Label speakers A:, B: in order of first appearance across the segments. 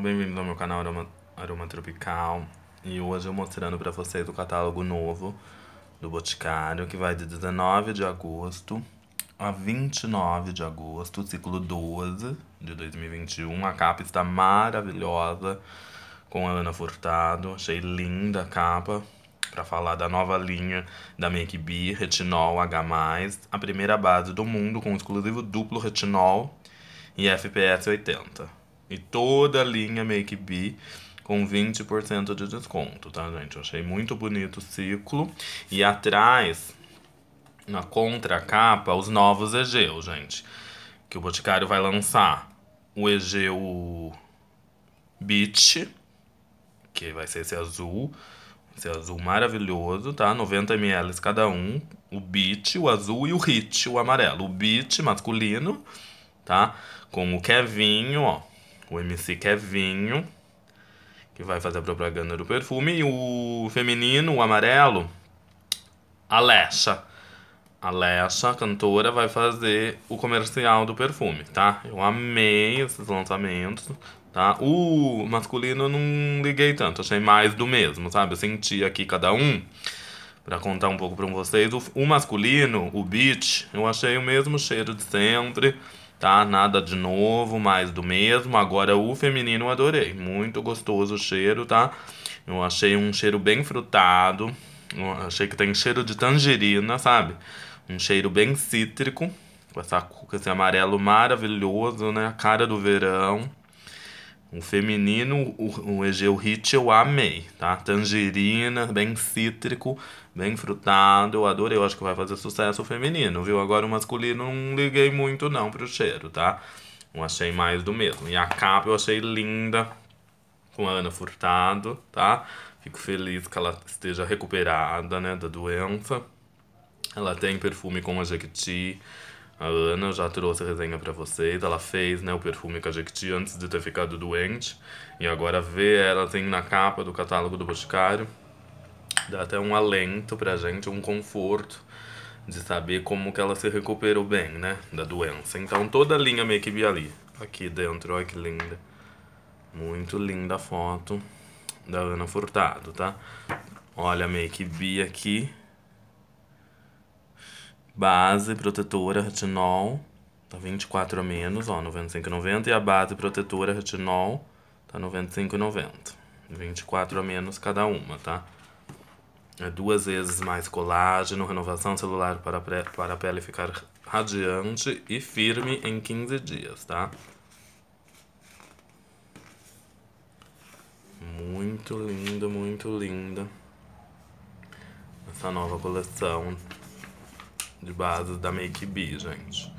A: bem-vindos ao meu canal Aroma, Aroma Tropical E hoje eu mostrando para vocês o catálogo novo do Boticário Que vai de 19 de agosto a 29 de agosto, ciclo 12 de 2021 A capa está maravilhosa com a Ana Furtado Achei linda a capa para falar da nova linha da Make B Retinol H+, a primeira base do mundo com exclusivo duplo retinol e FPS 80 e toda a linha Make B com 20% de desconto, tá, gente? Eu achei muito bonito o ciclo. E atrás, na contracapa, os novos Egeu, gente. Que o Boticário vai lançar o Egeu Beach, que vai ser esse azul. Esse azul maravilhoso, tá? 90 ml cada um. O Beach, o azul e o Hit, o amarelo. O Beach masculino, tá? Com o Kevinho, ó o MC Kevinho, que vai fazer a propaganda do perfume. E o feminino, o amarelo, Alexa. Alexa, cantora, vai fazer o comercial do perfume, tá? Eu amei esses lançamentos, tá? O masculino eu não liguei tanto, achei mais do mesmo, sabe? Eu senti aqui cada um, pra contar um pouco pra vocês. O, o masculino, o beat, eu achei o mesmo cheiro de sempre tá? Nada de novo, mais do mesmo. Agora o feminino eu adorei, muito gostoso o cheiro, tá? Eu achei um cheiro bem frutado, eu achei que tem cheiro de tangerina, sabe? Um cheiro bem cítrico, com, essa, com esse amarelo maravilhoso, né? A cara do verão. Um feminino, o Egeu Egeurit eu amei, tá? Tangerina, bem cítrico, bem frutado, eu adorei, eu acho que vai fazer sucesso o feminino, viu? Agora o masculino não liguei muito não pro cheiro, tá? não achei mais do mesmo. E a capa eu achei linda, com a Ana Furtado, tá? Fico feliz que ela esteja recuperada, né, da doença. Ela tem perfume com a Jequiti, a Ana já trouxe resenha para vocês. Ela fez né, o perfume Cajecti antes de ter ficado doente. E agora ver ela tem na capa do catálogo do Boticário. Dá até um alento pra gente, um conforto de saber como que ela se recuperou bem, né? Da doença. Então toda a linha Make ali, Aqui dentro, olha que linda. Muito linda a foto da Ana Furtado, tá? Olha a Make Be aqui. Base protetora retinol, tá 24 a menos, ó, 95,90. E a base protetora retinol, tá 95,90. 24 a menos cada uma, tá? É duas vezes mais colágeno, renovação celular para, para a pele ficar radiante e firme em 15 dias, tá? Muito linda, muito linda. Essa nova coleção de base da Make B, gente.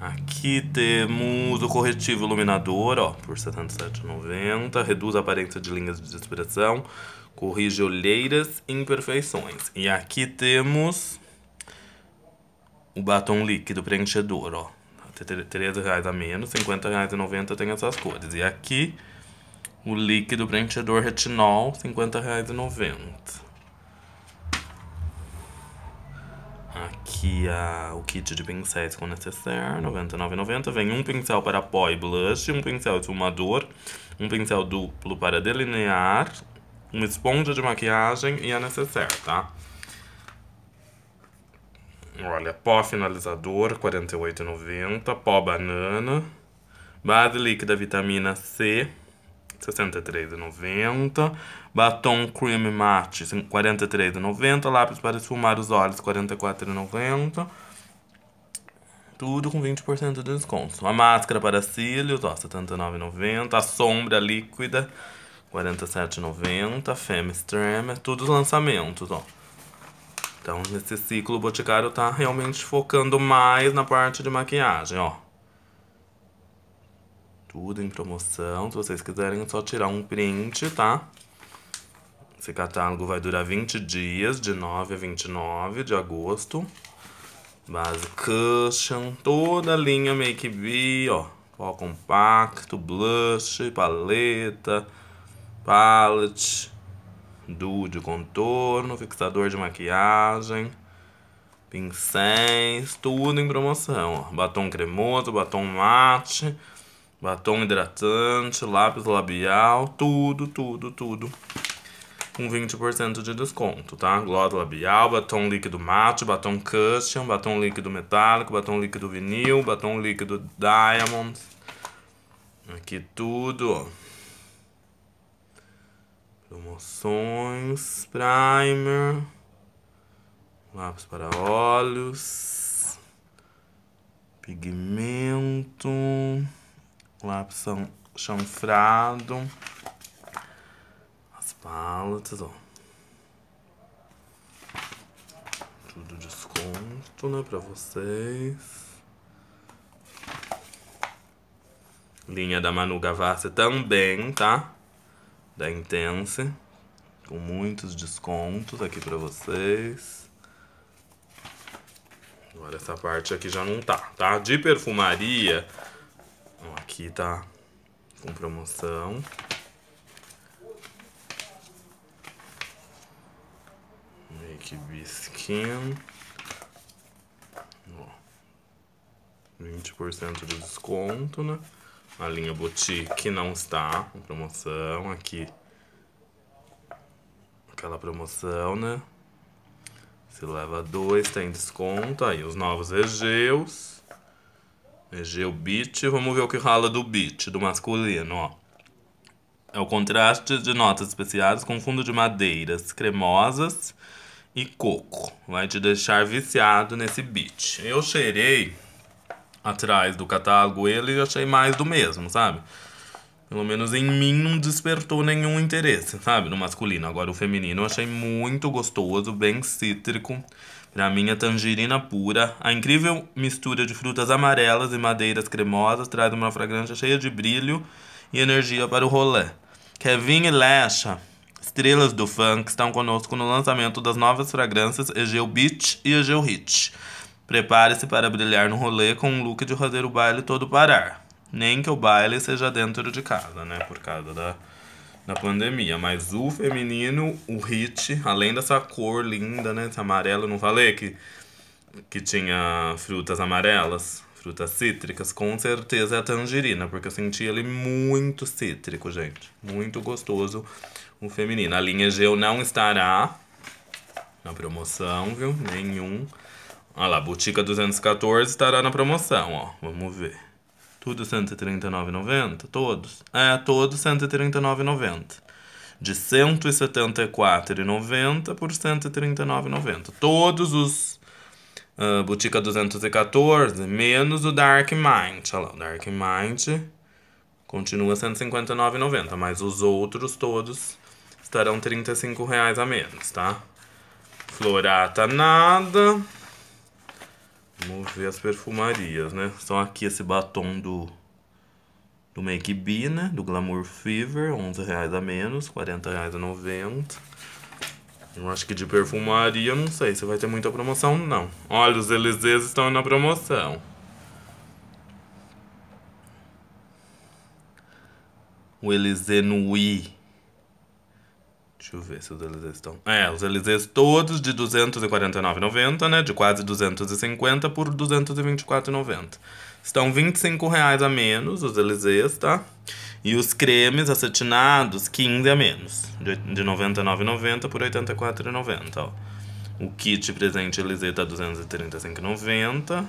A: Aqui temos o corretivo iluminador, ó, por R$ 77,90. Reduz a aparência de linhas de expressão, corrige olheiras e imperfeições. E aqui temos o batom líquido preenchedor, ó. R$ 13,00 a menos, R$ 50,90 tem essas cores. E aqui o líquido preenchedor retinol, R$ 50,90. Aqui o kit de pincéis com necessaire, R$ 99,90. Vem um pincel para pó e blush, um pincel esfumador, um pincel duplo para delinear, uma esponja de maquiagem e a necessaire, tá? Olha, pó finalizador, R$ 48,90. Pó banana. Base líquida vitamina C, 63,90. Batom Cream Matte, 43,90. Lápis para esfumar os olhos, 44,90. Tudo com 20% de desconto. A máscara para cílios, ó, 79,90. A sombra líquida, 47,90. Femstrem, todos lançamentos, ó. Então, nesse ciclo, o Boticário tá realmente focando mais na parte de maquiagem, ó. Tudo em promoção. Se vocês quiserem, é só tirar um print, tá? Esse catálogo vai durar 20 dias, de 9 a 29 de agosto. Base Cushion, toda a linha Make B, ó. Pó compacto, blush, paleta, palette, duo de contorno, fixador de maquiagem, pincéis, tudo em promoção. Ó. Batom cremoso, batom mate, Batom hidratante, lápis labial, tudo, tudo, tudo. Com 20% de desconto, tá? Gloss labial, batom líquido mate, batom cushion, batom líquido metálico, batom líquido vinil, batom líquido diamonds. Aqui tudo, ó. Promoções, primer, lápis para olhos, pigmento lápis chanfrado, as paletas, ó. Tudo desconto, né, pra vocês. Linha da Manu Gavassi também, tá? Da Intense. Com muitos descontos aqui pra vocês. Agora essa parte aqui já não tá, tá? De perfumaria, então, aqui tá com promoção. Make Biskin. Ó. 20% de desconto, né? A linha Boutique não está com promoção. Aqui. Aquela promoção, né? Se leva dois, tem desconto. Aí os novos egeus EG o beat, vamos ver o que rola do beat, do masculino, ó. É o contraste de notas especiais com fundo de madeiras cremosas e coco. Vai te deixar viciado nesse beat. Eu cheirei atrás do catálogo ele e achei mais do mesmo, sabe? Pelo menos em mim não despertou nenhum interesse, sabe? No masculino. Agora o feminino eu achei muito gostoso, bem cítrico. Na minha tangerina pura, a incrível mistura de frutas amarelas e madeiras cremosas traz uma fragrância cheia de brilho e energia para o rolê. Kevin e Lesha, estrelas do funk, estão conosco no lançamento das novas fragrâncias Egeu Beach e Egeu Hit. Prepare-se para brilhar no rolê com um look de fazer o baile todo parar. Nem que o baile seja dentro de casa, né? Por causa da na pandemia. Mas o feminino, o hit, além dessa cor linda, né? Esse amarelo, não falei que, que tinha frutas amarelas, frutas cítricas? Com certeza é a tangerina, porque eu senti ele muito cítrico, gente. Muito gostoso o feminino. A linha Geo não estará na promoção, viu? Nenhum. Olha lá, Botica 214 estará na promoção, ó. Vamos ver. Tudo 139,90? Todos? É, todos 139,90. De 174,90 por 139,90. Todos os uh, Botica 214, menos o Dark Mind. Olha lá, o Dark Mind continua 159,90. Mas os outros todos estarão R$35,00 a menos, tá? Florata nada. Vamos ver as perfumarias, né? São aqui esse batom do do Make B, né? Do Glamour Fever, 11 reais a menos, 40 reais a 90. Eu acho que de perfumaria, não sei se vai ter muita promoção, não. Olha, os Eliseus estão na promoção. O Eliseu Nui Deixa eu ver se os Elisês estão. É, os Elisês todos de 249,90, né? De quase 250 por 224,90. Estão 25 reais a menos os Elisês, tá? E os cremes acetinados, 15 a menos. De, de 99,90 por 84,90, ó. O kit presente Elisê tá 235,90.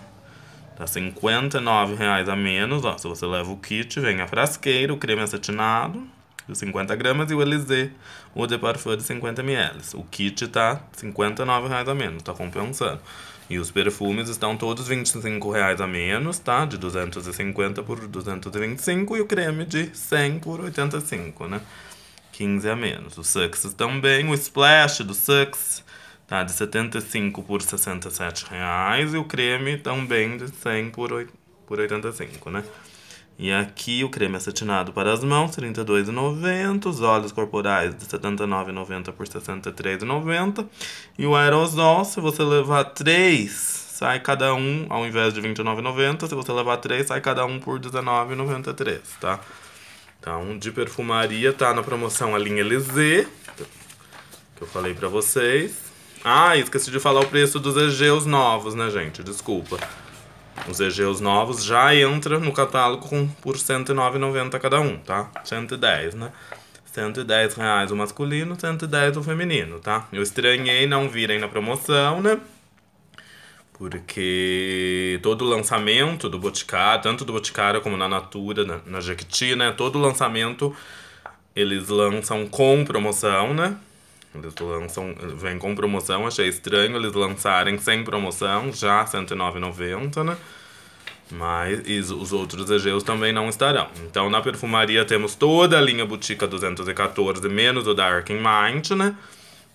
A: Tá 59 reais a menos, ó. Se você leva o kit, vem a frasqueira, o creme acetinado de 50 gramas e o Elisê, o de Parfum é de 50 ml. O kit tá R$ 59 reais a menos, tá compensando. E os perfumes estão todos R$ 25 reais a menos, tá? De 250 por 225 e o creme de 100 por 85, né? 15 a menos. O Success também, o Splash do Success tá de 75 por 67 reais e o creme também de 100 por, 8, por 85, né? E aqui o creme é acetinado para as mãos, R$ 32,90. Os óleos corporais de R$ 79,90 por R$ 63,90. E o aerosol, se você levar três, sai cada um, ao invés de R$ 29,90. Se você levar três, sai cada um por R$ 19,93, tá? Então, de perfumaria, tá na promoção a linha lz que eu falei pra vocês. Ah, esqueci de falar o preço dos Egeus novos, né, gente? Desculpa. Os EGs novos já entra no catálogo com, por R$ 109,90 cada um, tá? 110, né? 110 reais o masculino, 110 o feminino, tá? Eu estranhei não virem na promoção, né? Porque todo o lançamento do Boticário, tanto do Boticário como na Natura, na, na Jequiti, né? Todo lançamento eles lançam com promoção, né? Eles lançam, vem com promoção, achei estranho eles lançarem sem promoção, já R$ 109,90, né? Mas os outros EGUs também não estarão. Então, na perfumaria temos toda a linha Botica 214, menos o Dark in Mind, né?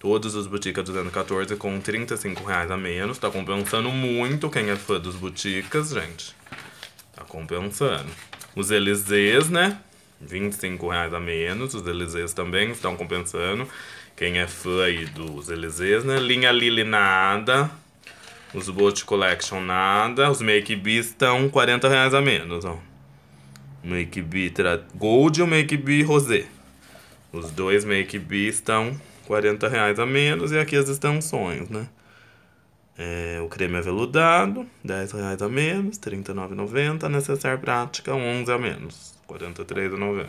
A: Todos os Botica 214 com R$ 35,00 a menos. Tá compensando muito quem é fã dos boutiques gente. Tá compensando. Os Elisês, né? R$ 25,00 a menos. Os Elisês também estão compensando. Quem é fã aí dos Elisés, né? Linha Lily nada. Os Bolt Collection nada. Os Make Bees estão 40 reais a menos, ó. Make Bee Gold e o Make Bee Rosé. Os dois Make Bee estão 40 reais a menos. E aqui as extensões, né? É, o creme é aveludado, 10 reais a menos, R$39,90. Necessaire prática, 11 a menos, R$43,90.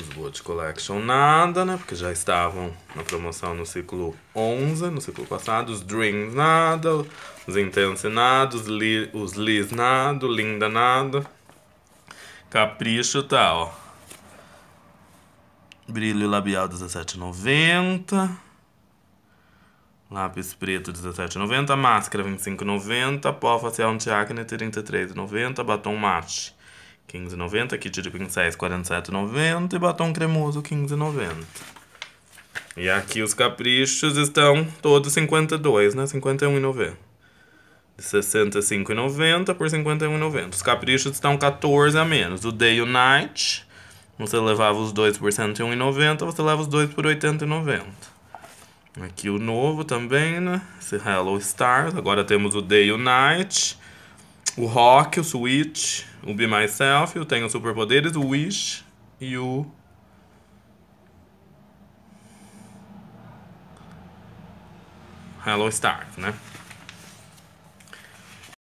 A: Os boots Collection nada, né? Porque já estavam na promoção no ciclo 11, no ciclo passado. Os Dreams nada, os Intense nada, os, li, os Liz nada, Linda nada. Capricho tá, ó. Brilho labial 17,90. Lápis preto 17,90. Máscara 25,90. Pó facial antiacne 33,90. Batom mate 15,90. Kit de pincéis 47,90. E batom cremoso 15,90. E aqui os caprichos estão todos 52, né? 51,90. De 65,90 por 51,90. Os caprichos estão 14 a menos. O Day e o Night, você levava os dois por 101,90. Você leva os dois por 80,90. Aqui o novo também, né? Esse Hello Stars. Agora temos o Day e o Night o Rock, o Switch, o Be Myself, eu tenho superpoderes, o Wish e o. Hello Stark, né?